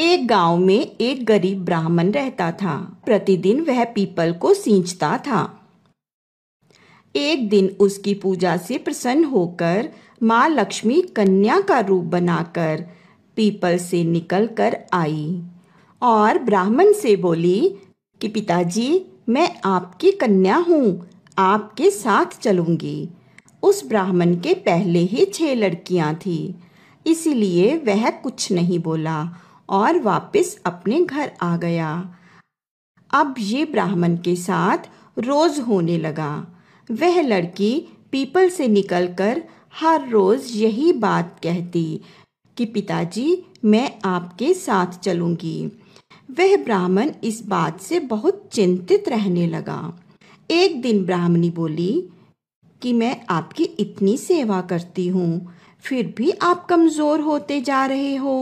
एक गांव में एक गरीब ब्राह्मण रहता था प्रतिदिन वह पीपल को सींचता था एक दिन उसकी पूजा से प्रसन्न होकर माँ लक्ष्मी कन्या का रूप बनाकर पीपल से निकलकर आई और ब्राह्मण से बोली कि पिताजी मैं आपकी कन्या हूँ आपके साथ चलूँगी उस ब्राह्मण के पहले ही छह लड़कियाँ थीं इसीलिए वह कुछ नहीं बोला और वापस अपने घर आ गया अब ये ब्राह्मण के साथ रोज होने लगा वह लड़की पीपल से निकलकर हर रोज यही बात कहती कि पिताजी मैं आपके साथ चलूंगी वह ब्राह्मण इस बात से बहुत चिंतित रहने लगा एक दिन ब्राह्मणी बोली कि मैं आपकी इतनी सेवा करती हूँ फिर भी आप कमज़ोर होते जा रहे हो